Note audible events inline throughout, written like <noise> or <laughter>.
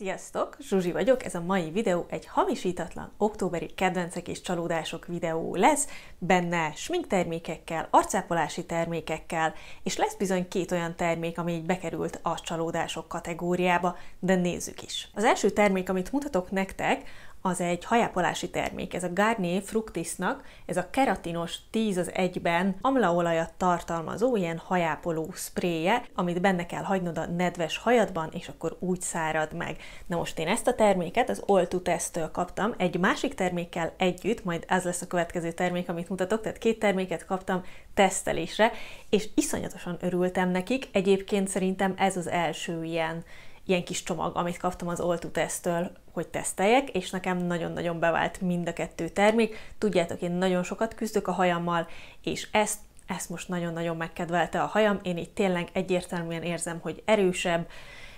Sziasztok! Zsuzsi vagyok, ez a mai videó egy hamisítatlan októberi kedvencek és csalódások videó lesz, benne sminktermékekkel, arcápolási termékekkel, és lesz bizony két olyan termék, ami így bekerült a csalódások kategóriába, de nézzük is. Az első termék, amit mutatok nektek, az egy hajápolási termék. Ez a Garnier Fructisnak, ez a keratinos 10 az egyben amlaolajat tartalmazó ilyen hajápoló spréje, amit benne kell hagynod a nedves hajadban, és akkor úgy szárad meg. Na most én ezt a terméket az Test-től kaptam, egy másik termékkel együtt, majd ez lesz a következő termék, amit mutatok, tehát két terméket kaptam tesztelésre, és iszonyatosan örültem nekik. Egyébként szerintem ez az első ilyen ilyen kis csomag, amit kaptam az tesztől, hogy teszteljek, és nekem nagyon-nagyon bevált mind a kettő termék. Tudjátok, én nagyon sokat küzdök a hajammal, és ezt ezt most nagyon-nagyon megkedvelte a hajam, én itt tényleg egyértelműen érzem, hogy erősebb,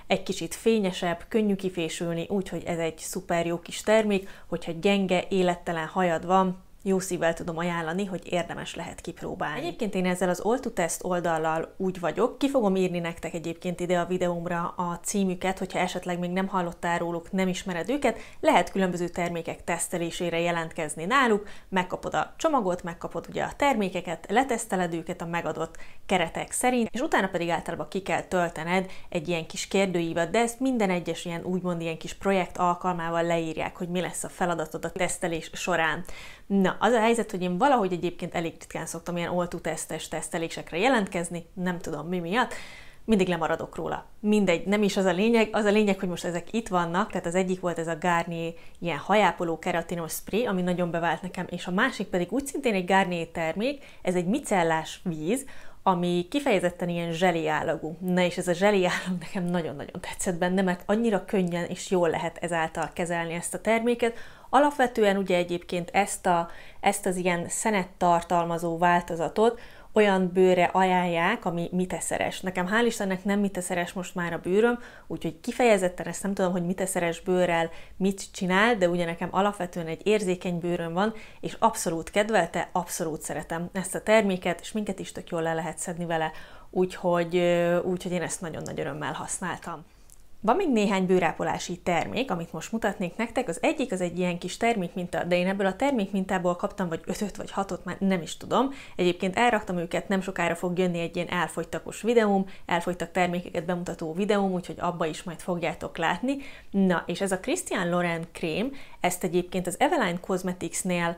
egy kicsit fényesebb, könnyű kifésülni, úgyhogy ez egy szuper jó kis termék, hogyha gyenge, élettelen hajad van, jó szívvel tudom ajánlani, hogy érdemes lehet kipróbálni. Egyébként én ezzel az Test oldallal úgy vagyok, ki fogom írni nektek egyébként ide a videómra a címüket, hogyha esetleg még nem hallottál róluk, nem ismered őket, lehet különböző termékek tesztelésére jelentkezni náluk, megkapod a csomagot, megkapod ugye a termékeket, leteszteled őket a megadott keretek szerint, és utána pedig általában ki kell töltened egy ilyen kis kérdőívet, de ezt minden egyes ilyen úgymond ilyen kis projekt alkalmával leírják, hogy mi lesz a feladatod a tesztelés során. Na, az a helyzet, hogy én valahogy egyébként elég ritkán szoktam ilyen oltú tesztes tesztelésekre jelentkezni, nem tudom mi miatt, mindig lemaradok róla. Mindegy, nem is az a lényeg, az a lényeg, hogy most ezek itt vannak, tehát az egyik volt ez a Garnier ilyen hajápoló keratinos spray, ami nagyon bevált nekem, és a másik pedig úgy szintén egy Garnier termék, ez egy micellás víz, ami kifejezetten ilyen zseli állagú. Na és ez a zseli állag nekem nagyon-nagyon tetszett benne, mert annyira könnyen és jól lehet ezáltal kezelni ezt a terméket. Alapvetően ugye egyébként ezt, a, ezt az ilyen szenet tartalmazó változatot, olyan bőre ajánlják, ami miteszeres. Nekem hál' Istennek nem miteszeres most már a bőröm, úgyhogy kifejezetten ezt nem tudom, hogy miteszeres bőrrel mit csinál, de ugye nekem alapvetően egy érzékeny bőröm van, és abszolút kedvelte, abszolút szeretem ezt a terméket, és minket is tök jól le lehet szedni vele, úgyhogy, úgyhogy én ezt nagyon nagy örömmel használtam. Van még néhány bőrápolási termék, amit most mutatnék nektek. Az egyik az egy ilyen kis termékminta, de én ebből a termékmintából kaptam vagy ötöt vagy hatot, már nem is tudom. Egyébként elraktam őket, nem sokára fog jönni egy ilyen elfogytakos videóm, elfogytak termékeket bemutató videóm, úgyhogy abba is majd fogjátok látni. Na, és ez a Christian Loren krém, ezt egyébként az Eveline Cosmetics-nél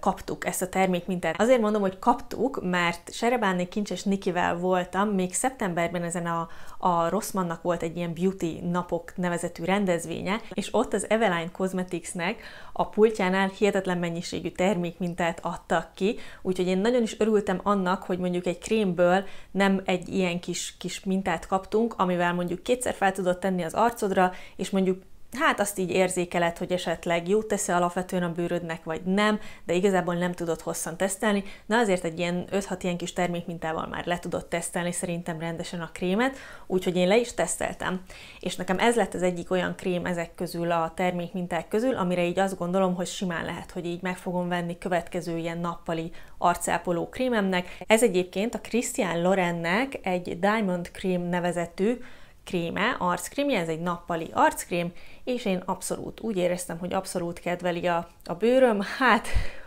kaptuk ezt a termék mintát. Azért mondom, hogy kaptuk, mert Serebáné Kincses Nikivel voltam, még szeptemberben ezen a, a Rossmannnak volt egy ilyen beauty napok nevezetű rendezvénye, és ott az Eveline Cosmeticsnek a pultjánál hihetetlen mennyiségű mintát adtak ki, úgyhogy én nagyon is örültem annak, hogy mondjuk egy krémből nem egy ilyen kis, kis mintát kaptunk, amivel mondjuk kétszer fel tudod tenni az arcodra, és mondjuk hát azt így érzékeled, hogy esetleg jót tesz alapvetően a bőrödnek, vagy nem, de igazából nem tudod hosszan tesztelni. Na azért egy ilyen 5-6 ilyen kis termékmintával már le tudod tesztelni szerintem rendesen a krémet, úgyhogy én le is teszteltem. És nekem ez lett az egyik olyan krém ezek közül, a termékminták közül, amire így azt gondolom, hogy simán lehet, hogy így meg fogom venni következő ilyen nappali arcápoló krémemnek. Ez egyébként a Christian Lorennek egy Diamond Cream nevezetű, kréme, arckrémje, ez egy nappali arckrém, és én abszolút úgy éreztem, hogy abszolút kedveli a, a bőröm, hát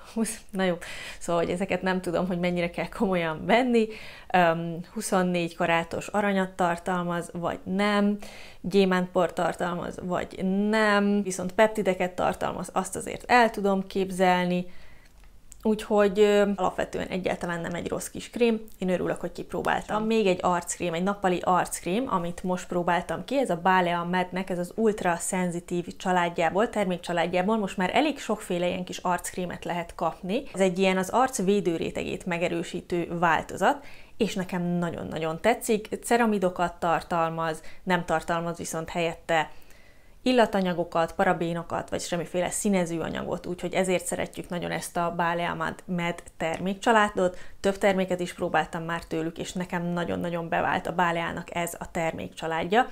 <laughs> na jó, szóval hogy ezeket nem tudom, hogy mennyire kell komolyan venni, 24 karátos aranyat tartalmaz, vagy nem, gyémántpor tartalmaz, vagy nem, viszont peptideket tartalmaz, azt azért el tudom képzelni, Úgyhogy ö, alapvetően egyáltalán nem egy rossz kis krém, én örülök, hogy kipróbáltam. Még egy arckrém, egy nappali arckrém, amit most próbáltam ki, ez a Balea Mednek, ez az ultra szenzitív családjából, termékcsaládjából, most már elég sokféle ilyen kis arckrémet lehet kapni. Ez egy ilyen az arc védőrétegét megerősítő változat, és nekem nagyon-nagyon tetszik, ceramidokat tartalmaz, nem tartalmaz viszont helyette illatanyagokat, parabénokat, vagy semmiféle színező anyagot, úgyhogy ezért szeretjük nagyon ezt a Báleamad Med termékcsaládot. Több terméket is próbáltam már tőlük, és nekem nagyon-nagyon bevált a Báleának ez a termékcsaládja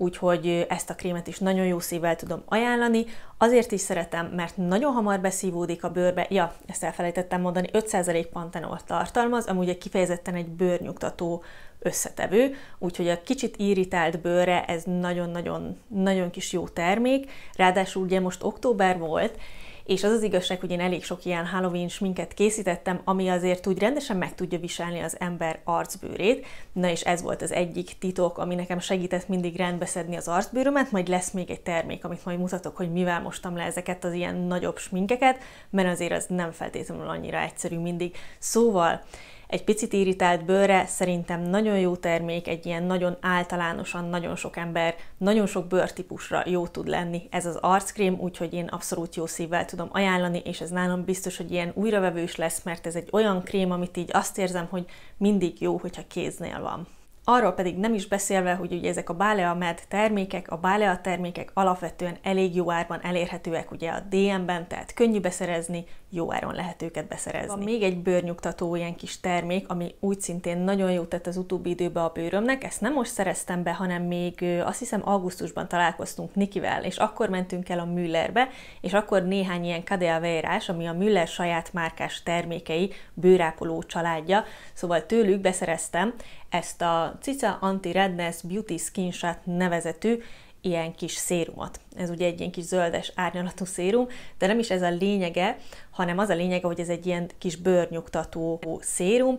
úgyhogy ezt a krémet is nagyon jó szívvel tudom ajánlani. Azért is szeretem, mert nagyon hamar beszívódik a bőrbe. Ja, ezt elfelejtettem mondani, 5% pantenol tartalmaz, amúgy egy kifejezetten egy bőrnyugtató összetevő, úgyhogy a kicsit irritált bőre ez nagyon-nagyon nagyon kis jó termék, ráadásul ugye most október volt, és az az igazság, hogy én elég sok ilyen Halloween sminket készítettem, ami azért úgy rendesen meg tudja viselni az ember arcbőrét. Na és ez volt az egyik titok, ami nekem segített mindig rendbe szedni az arcbőrömet, majd lesz még egy termék, amit majd mutatok, hogy mivel mostam le ezeket az ilyen nagyobb sminkeket, mert azért az nem feltétlenül annyira egyszerű mindig. Szóval, egy picit irritált bőre szerintem nagyon jó termék, egy ilyen nagyon általánosan nagyon sok ember, nagyon sok bőrtípusra jó tud lenni ez az arckrém, úgyhogy én abszolút jó szívvel tudom ajánlani, és ez nálam biztos, hogy ilyen újravevős lesz, mert ez egy olyan krém, amit így azt érzem, hogy mindig jó, hogyha kéznél van. Arról pedig nem is beszélve, hogy ugye ezek a Balea Med termékek, a Balea termékek alapvetően elég jó árban elérhetőek ugye a DM-ben, tehát könnyű beszerezni, jó áron lehet őket beszerezni. Van még egy bőrnyugtató ilyen kis termék, ami úgy szintén nagyon jó tett az utóbbi időben a bőrömnek. Ezt nem most szereztem be, hanem még azt hiszem augusztusban találkoztunk Nikivel, és akkor mentünk el a Müllerbe, és akkor néhány ilyen kadeavérás, ami a Müller saját márkás termékei, bőrápoló családja, szóval tőlük beszereztem ezt a Cica Anti-Redness Beauty Skin Shot nevezetű ilyen kis szérumot. Ez ugye egy ilyen kis zöldes árnyalatú szérum, de nem is ez a lényege, hanem az a lényege, hogy ez egy ilyen kis bőrnyugtató szérum,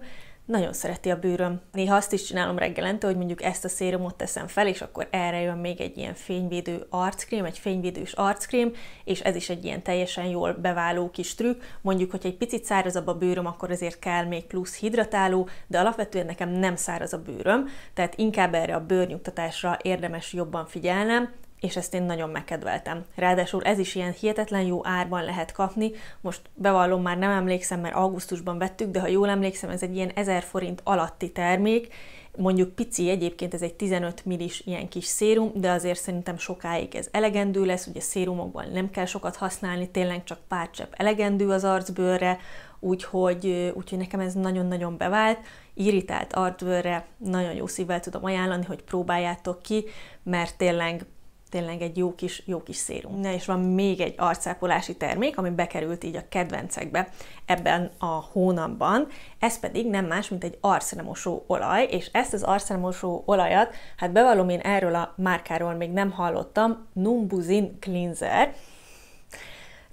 nagyon szereti a bőröm. Néha azt is csinálom reggelente, hogy mondjuk ezt a szérumot teszem fel, és akkor erre jön még egy ilyen fényvédő arckrém, egy fényvédős arckrém, és ez is egy ilyen teljesen jól beváló kis trükk. Mondjuk, hogy egy picit szárazabb a bőröm, akkor azért kell még plusz hidratáló, de alapvetően nekem nem száraz a bőröm, tehát inkább erre a bőrnyugtatásra érdemes jobban figyelnem, és ezt én nagyon megkedveltem. Ráadásul ez is ilyen hihetetlen jó árban lehet kapni, most bevallom már nem emlékszem, mert augusztusban vettük, de ha jól emlékszem, ez egy ilyen 1000 forint alatti termék, mondjuk pici, egyébként ez egy 15 millis ilyen kis szérum, de azért szerintem sokáig ez elegendő lesz, ugye szérumokban nem kell sokat használni, tényleg csak pár csepp elegendő az arcbőrre, úgyhogy, úgyhogy nekem ez nagyon-nagyon bevált, irritált arcbőrre nagyon jó szívvel tudom ajánlani, hogy próbáljátok ki, mert tényleg tényleg egy jó kis, jó kis szérum. És van még egy arcápolási termék, ami bekerült így a kedvencekbe ebben a hónapban, ez pedig nem más, mint egy arcremosó olaj, és ezt az arcremosó olajat, hát bevallom én erről a márkáról még nem hallottam, Numbuzin Cleanser,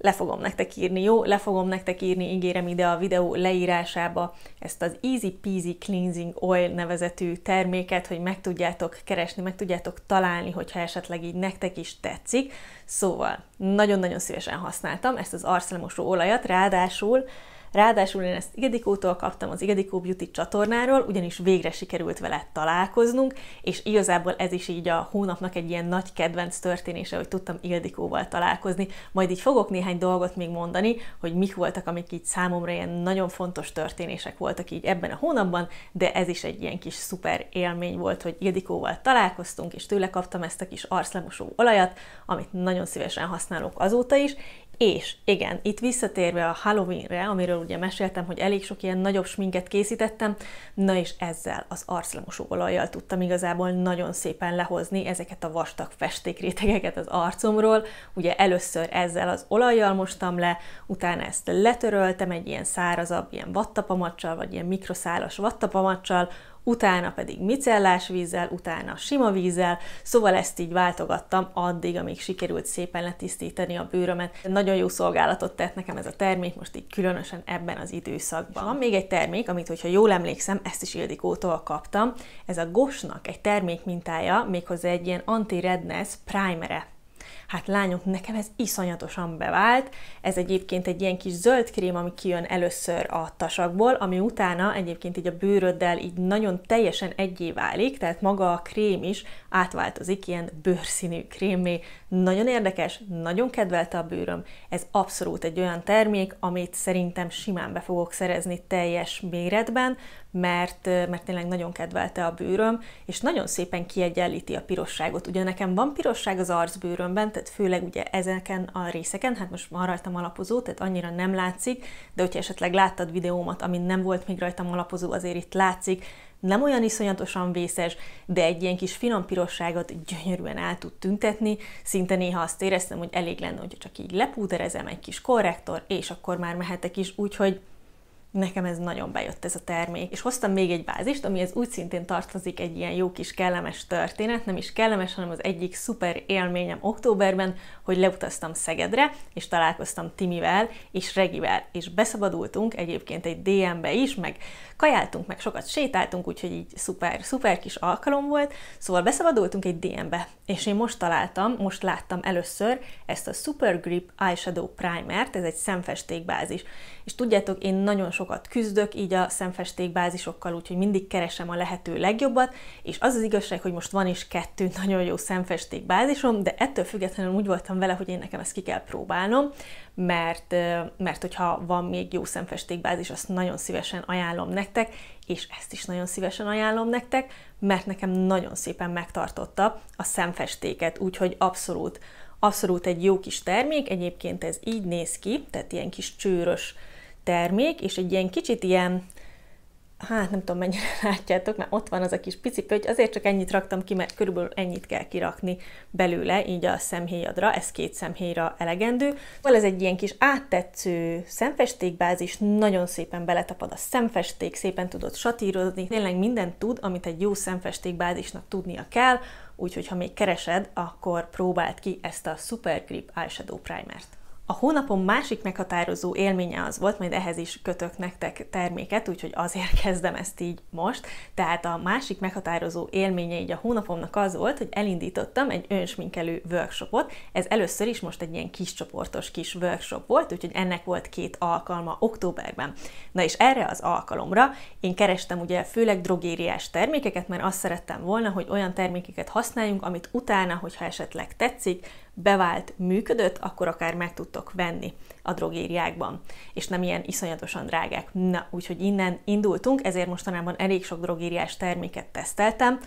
le fogom nektek írni, jó? Le fogom nektek írni, ígérem ide a videó leírásába ezt az Easy Peasy Cleansing Oil nevezetű terméket, hogy meg tudjátok keresni, meg tudjátok találni, hogyha esetleg így nektek is tetszik. Szóval, nagyon-nagyon szívesen használtam ezt az arcelemosó olajat, ráadásul Ráadásul én ezt Igedikótól kaptam az Igedikó Beauty csatornáról, ugyanis végre sikerült vele találkoznunk, és igazából ez is így a hónapnak egy ilyen nagy kedvenc történése, hogy tudtam Igedikóval találkozni. Majd így fogok néhány dolgot még mondani, hogy mik voltak, amik így számomra ilyen nagyon fontos történések voltak így ebben a hónapban, de ez is egy ilyen kis szuper élmény volt, hogy Igedikóval találkoztunk, és tőle kaptam ezt a kis arclemosó olajat, amit nagyon szívesen használok azóta is, és igen, itt visszatérve a Halloweenre, amiről ugye meséltem, hogy elég sok ilyen nagyobb sminket készítettem, na és ezzel az arclemosó olajjal tudtam igazából nagyon szépen lehozni ezeket a vastag festékrétegeket az arcomról. Ugye először ezzel az olajjal mostam le, utána ezt letöröltem egy ilyen szárazabb, ilyen vattapamacsal, vagy ilyen mikroszálas vattapamacsal, utána pedig micellás vízzel, utána sima vízzel, szóval ezt így váltogattam addig, amíg sikerült szépen letisztítani a bőrömet. Nagyon jó szolgálatot tett nekem ez a termék, most így különösen ebben az időszakban. Van még egy termék, amit, hogyha jól emlékszem, ezt is Ildikótól kaptam. Ez a Gosnak egy termék mintája, méghozzá egy ilyen anti-redness primere Hát lányok, nekem ez iszonyatosan bevált. Ez egyébként egy ilyen kis zöld krém, ami kijön először a tasakból, ami utána egyébként így a bőröddel így nagyon teljesen egyé válik, tehát maga a krém is átváltozik ilyen bőrszínű krémé. Nagyon érdekes, nagyon kedvelte a bőröm. Ez abszolút egy olyan termék, amit szerintem simán be fogok szerezni teljes méretben, mert, mert tényleg nagyon kedvelte a bőröm, és nagyon szépen kiegyenlíti a pirosságot. Ugye nekem van pirosság az arcbőrömben, tehát főleg ugye ezeken a részeken, hát most van rajtam alapozó, tehát annyira nem látszik, de hogyha esetleg láttad videómat, amin nem volt még rajtam alapozó, azért itt látszik, nem olyan iszonyatosan vészes, de egy ilyen kis finom pirosságot gyönyörűen el tud tüntetni. Szinte néha azt éreztem, hogy elég lenne, hogy csak így lepúderezem egy kis korrektor, és akkor már mehetek is, úgyhogy Nekem ez nagyon bejött ez a termék. És hoztam még egy bázist, ez úgy szintén tartozik egy ilyen jó kis kellemes történet, nem is kellemes, hanem az egyik szuper élményem októberben, hogy leutaztam Szegedre, és találkoztam Timivel és Regivel, és beszabadultunk egyébként egy DM-be is, meg kajáltunk, meg sokat sétáltunk, úgyhogy így szuper, szuper kis alkalom volt, szóval beszabadultunk egy DM-be, és én most találtam, most láttam először ezt a Super Grip Eyeshadow Primert, ez egy szemfestékbázis, és tudjátok, én nagyon sokat küzdök így a szemfesték bázisokkal, úgyhogy mindig keresem a lehető legjobbat, és az az igazság, hogy most van is kettő <laughs> nagyon jó szemfesték bázisom, de ettől függetlenül úgy voltam vele, hogy én nekem ezt ki kell próbálnom, mert, mert hogyha van még jó szemfesték bázis, azt nagyon szívesen ajánlom nektek, és ezt is nagyon szívesen ajánlom nektek, mert nekem nagyon szépen megtartotta a szemfestéket, úgyhogy abszolút abszolút egy jó kis termék, egyébként ez így néz ki, tehát ilyen kis csőrös termék, és egy ilyen kicsit ilyen, hát nem tudom mennyire <laughs> látjátok, mert ott van az a kis pici pötty, azért csak ennyit raktam ki, mert körülbelül ennyit kell kirakni belőle, így a szemhéjadra, ez két szemhéjra elegendő. Szóval ez egy ilyen kis áttetsző szemfestékbázis, nagyon szépen beletapad a szemfesték, szépen tudod satírozni, tényleg mindent tud, amit egy jó szemfestékbázisnak tudnia kell, úgyhogy ha még keresed, akkor próbáld ki ezt a Super Grip Eyeshadow Primert. A hónapom másik meghatározó élménye az volt, majd ehhez is kötök nektek terméket, úgyhogy azért <laughs> kezdem ezt így most. Tehát a másik meghatározó élménye így a hónapomnak az volt, hogy elindítottam egy önsminkelő workshopot. Ez először is most egy ilyen kis csoportos kis workshop volt, úgyhogy ennek volt két alkalma októberben. Na és erre az alkalomra én kerestem ugye főleg drogériás termékeket, mert azt szerettem volna, hogy olyan termékeket használjunk, amit utána, hogyha esetleg tetszik, bevált, működött, akkor akár meg tudtok venni a drogériákban, és nem ilyen iszonyatosan drágák. Na, úgyhogy innen indultunk, ezért mostanában elég sok drogériás terméket teszteltem,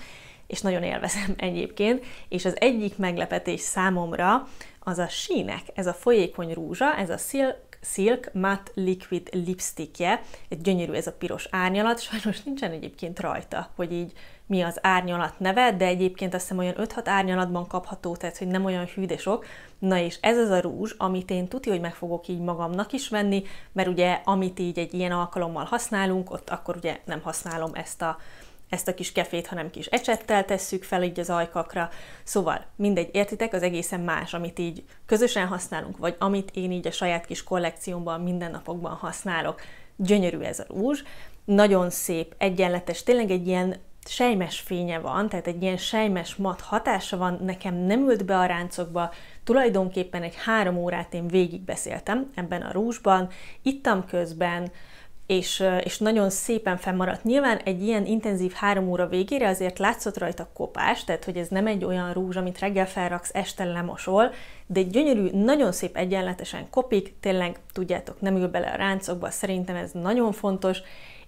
és nagyon élvezem <laughs> egyébként, és az egyik meglepetés számomra az a sínek, ez a folyékony rúzsa, ez a Silk Silk Matte Liquid Lipstickje, egy gyönyörű ez a piros árnyalat, sajnos nincsen egyébként rajta, hogy így mi az árnyalat neve, de egyébként azt hiszem olyan 5-6 árnyalatban kapható, tehát hogy nem olyan hűdesok, Na és ez az a rúzs, amit én tuti, hogy meg fogok így magamnak is venni, mert ugye amit így egy ilyen alkalommal használunk, ott akkor ugye nem használom ezt a ezt a kis kefét, hanem kis ecsettel tesszük fel így az ajkakra. Szóval mindegy, értitek, az egészen más, amit így közösen használunk, vagy amit én így a saját kis kollekciómban, mindennapokban használok. Gyönyörű ez a rúzs, nagyon szép, egyenletes, tényleg egy ilyen sejmes fénye van, tehát egy ilyen sejmes mat hatása van, nekem nem ült be a ráncokba, tulajdonképpen egy három órát én végigbeszéltem ebben a rúzsban, ittam közben, és, és nagyon szépen fennmaradt. Nyilván egy ilyen intenzív három óra végére azért látszott rajta kopás, tehát hogy ez nem egy olyan rúzs, amit reggel felraksz, este lemosol, de gyönyörű, nagyon szép egyenletesen kopik, tényleg tudjátok, nem ül bele a ráncokba, szerintem ez nagyon fontos,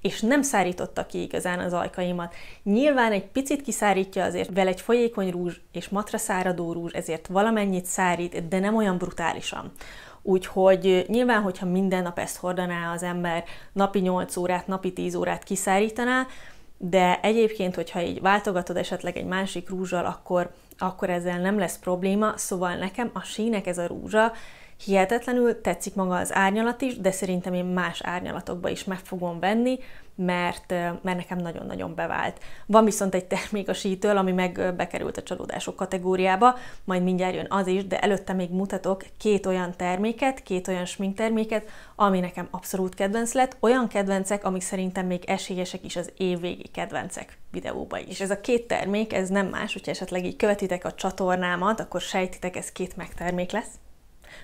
és nem szárította ki igazán az ajkaimat. Nyilván egy picit kiszárítja azért, vele egy folyékony rúzs és matra száradó rúzs ezért valamennyit szárít, de nem olyan brutálisan. Úgyhogy nyilván, hogyha minden nap ezt hordaná az ember, napi 8 órát, napi 10 órát kiszárítaná, de egyébként, hogyha így váltogatod esetleg egy másik rúzsal, akkor, akkor ezzel nem lesz probléma, szóval nekem a sínek ez a rúzsa, Hihetetlenül tetszik maga az árnyalat is, de szerintem én más árnyalatokba is meg fogom venni, mert, mert nekem nagyon-nagyon bevált. Van viszont egy termék a sítől, ami meg bekerült a csalódások kategóriába, majd mindjárt jön az is, de előtte még mutatok két olyan terméket, két olyan sminkterméket, ami nekem abszolút kedvenc lett, olyan kedvencek, amik szerintem még esélyesek is az év kedvencek videóba is. És ez a két termék, ez nem más, hogyha esetleg így követitek a csatornámat, akkor sejtitek, ez két megtermék lesz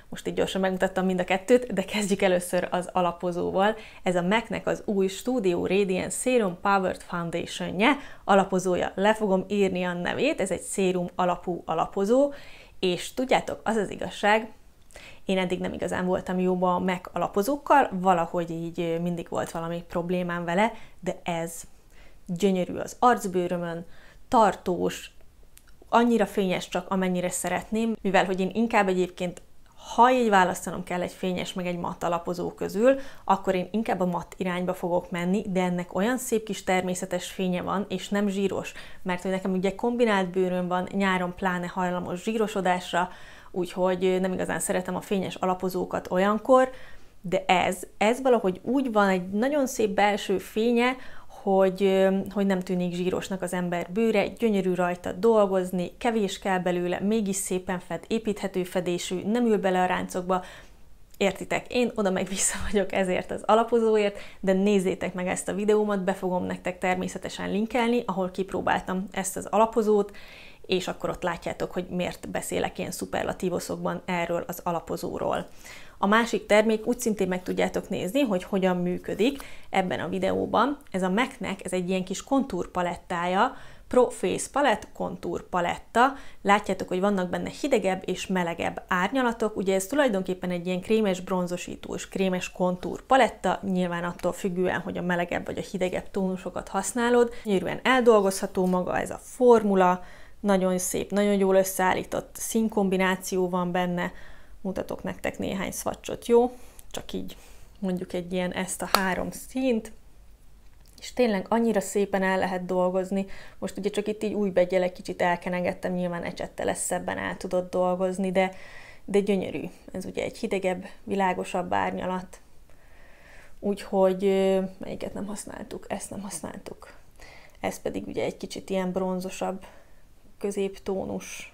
most így gyorsan megmutattam mind a kettőt, de kezdjük először az alapozóval. Ez a MAC-nek az új Studio Radiant Serum Powered Foundation-je, alapozója. Le fogom írni a nevét, ez egy szérum alapú alapozó, és tudjátok, az az igazság, én eddig nem igazán voltam jóba a Mac alapozókkal, valahogy így mindig volt valami problémám vele, de ez gyönyörű az arcbőrömön, tartós, annyira fényes csak, amennyire szeretném, mivel hogy én inkább egyébként ha így választanom kell egy fényes meg egy matt alapozó közül, akkor én inkább a matt irányba fogok menni, de ennek olyan szép kis természetes fénye van, és nem zsíros, mert hogy nekem ugye kombinált bőröm van, nyáron pláne hajlamos zsírosodásra, úgyhogy nem igazán szeretem a fényes alapozókat olyankor, de ez, ez valahogy úgy van, egy nagyon szép belső fénye, hogy, hogy nem tűnik zsírosnak az ember bőre, gyönyörű rajta dolgozni, kevés kell belőle, mégis szépen fed, építhető fedésű, nem ül bele a ráncokba, Értitek, én oda meg vissza vagyok ezért az alapozóért, de nézzétek meg ezt a videómat, be fogom nektek természetesen linkelni, ahol kipróbáltam ezt az alapozót, és akkor ott látjátok, hogy miért beszélek ilyen szuperlatívoszokban erről az alapozóról. A másik termék úgy szintén meg tudjátok nézni, hogy hogyan működik ebben a videóban. Ez a MAC-nek, ez egy ilyen kis kontúrpalettája, Pro Face Palette kontúr paletta. Látjátok, hogy vannak benne hidegebb és melegebb árnyalatok, ugye ez tulajdonképpen egy ilyen krémes bronzosítós, krémes kontúr paletta, nyilván attól függően, hogy a melegebb vagy a hidegebb tónusokat használod. Nyilván eldolgozható maga ez a formula, nagyon szép, nagyon jól összeállított színkombináció van benne, mutatok nektek néhány szvacsot, jó? Csak így mondjuk egy ilyen ezt a három színt, és tényleg annyira szépen el lehet dolgozni. Most ugye csak itt így új begyel egy kicsit elkenegettem, nyilván ecsette lesz szebben el tudod dolgozni, de, de gyönyörű. Ez ugye egy hidegebb, világosabb árnyalat. Úgyhogy melyiket nem használtuk, ezt nem használtuk. Ez pedig ugye egy kicsit ilyen bronzosabb, középtónus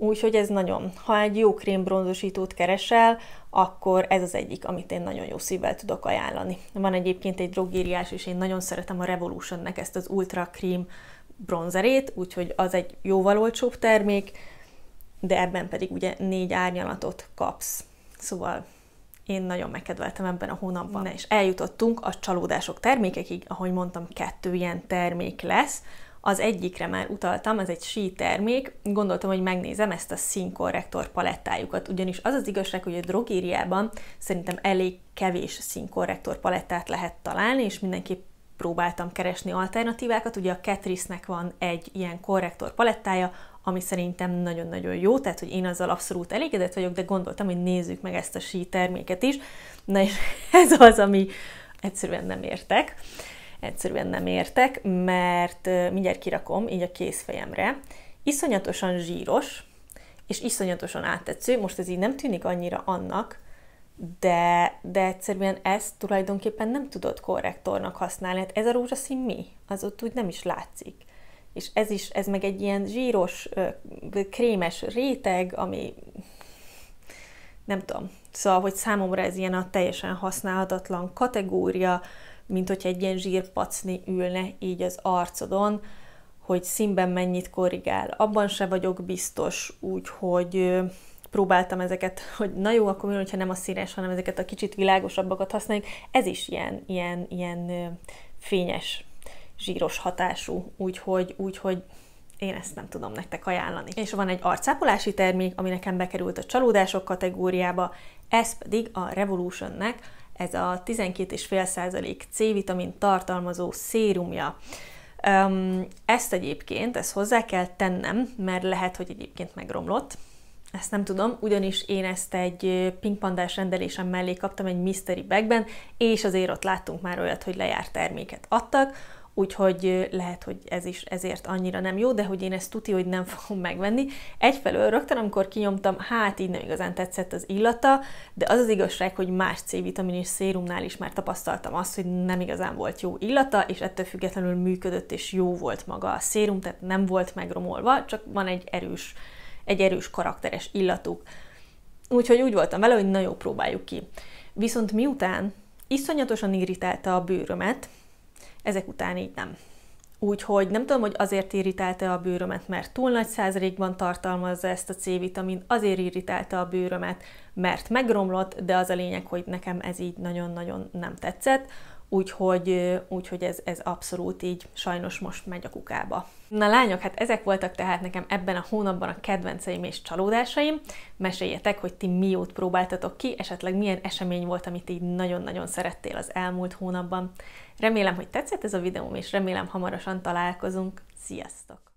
Úgyhogy ez nagyon, ha egy jó krémbronzosítót keresel, akkor ez az egyik, amit én nagyon jó szívvel tudok ajánlani. Van egyébként egy drogériás, és én nagyon szeretem a Revolutionnek ezt az Ultra Cream bronzerét, úgyhogy az egy jóval olcsóbb termék, de ebben pedig ugye négy árnyalatot kapsz. Szóval én nagyon megkedveltem ebben a hónapban. Na és eljutottunk a csalódások termékekig, ahogy mondtam, kettő ilyen termék lesz, az egyikre már utaltam, ez egy sí termék, gondoltam, hogy megnézem ezt a színkorrektor palettájukat, ugyanis az az igazság, hogy a drogériában szerintem elég kevés színkorrektor palettát lehet találni, és mindenképp próbáltam keresni alternatívákat. Ugye a Catrice-nek van egy ilyen korrektor palettája, ami szerintem nagyon-nagyon jó, tehát hogy én azzal abszolút elégedett vagyok, de gondoltam, hogy nézzük meg ezt a sí terméket is. Na és <laughs> ez az, ami egyszerűen nem értek egyszerűen nem értek, mert mindjárt kirakom így a készfejemre. Iszonyatosan zsíros, és iszonyatosan áttetsző, most ez így nem tűnik annyira annak, de, de egyszerűen ezt tulajdonképpen nem tudod korrektornak használni. Hát ez a rózsaszín mi? Az ott úgy nem is látszik. És ez is, ez meg egy ilyen zsíros, krémes réteg, ami nem tudom. Szóval, hogy számomra ez ilyen a teljesen használhatatlan kategória, mint hogy egy ilyen zsírpacni ülne így az arcodon, hogy színben mennyit korrigál. Abban se vagyok biztos, úgyhogy próbáltam ezeket, hogy na jó, akkor mi, hogyha nem a színes, hanem ezeket a kicsit világosabbakat használjuk. Ez is ilyen, ilyen, ilyen fényes, zsíros hatású, úgyhogy, úgyhogy én ezt nem tudom nektek ajánlani. És van egy arcápolási termék, ami nekem bekerült a csalódások kategóriába, ez pedig a Revolutionnek ez a 12,5% C-vitamin tartalmazó szérumja. Ezt egyébként, ezt hozzá kell tennem, mert lehet, hogy egyébként megromlott, ezt nem tudom, ugyanis én ezt egy pingpandás rendelésem mellé kaptam egy mystery bagben, és azért ott láttunk már olyat, hogy lejárt terméket adtak, Úgyhogy lehet, hogy ez is ezért annyira nem jó, de hogy én ezt tuti, hogy nem <laughs> fogom megvenni. Egyfelől rögtön, amikor kinyomtam, hát így nem igazán tetszett az illata, de az az igazság, hogy más C-vitamin és szérumnál is már tapasztaltam azt, hogy nem igazán volt jó illata, és ettől függetlenül működött és jó volt maga a szérum, tehát nem volt megromolva, csak van egy erős, egy erős karakteres illatuk. Úgyhogy úgy voltam vele, hogy na jó, próbáljuk ki. Viszont miután iszonyatosan irritálta a bőrömet, ezek után így nem. Úgyhogy nem tudom, hogy azért irritálta a bőrömet, mert túl nagy százalékban tartalmazza ezt a C-vitamin, azért irritálta a bőrömet, mert megromlott, de az a lényeg, hogy nekem ez így nagyon-nagyon nem tetszett. Úgyhogy, úgyhogy ez, ez abszolút így sajnos most megy a kukába. Na lányok, hát ezek voltak tehát nekem ebben a hónapban a kedvenceim és csalódásaim. Meséljetek, hogy ti miót próbáltatok ki, esetleg milyen esemény volt, amit így nagyon-nagyon szerettél az elmúlt hónapban. Remélem, hogy tetszett ez a videóm, és remélem hamarosan találkozunk. Sziasztok!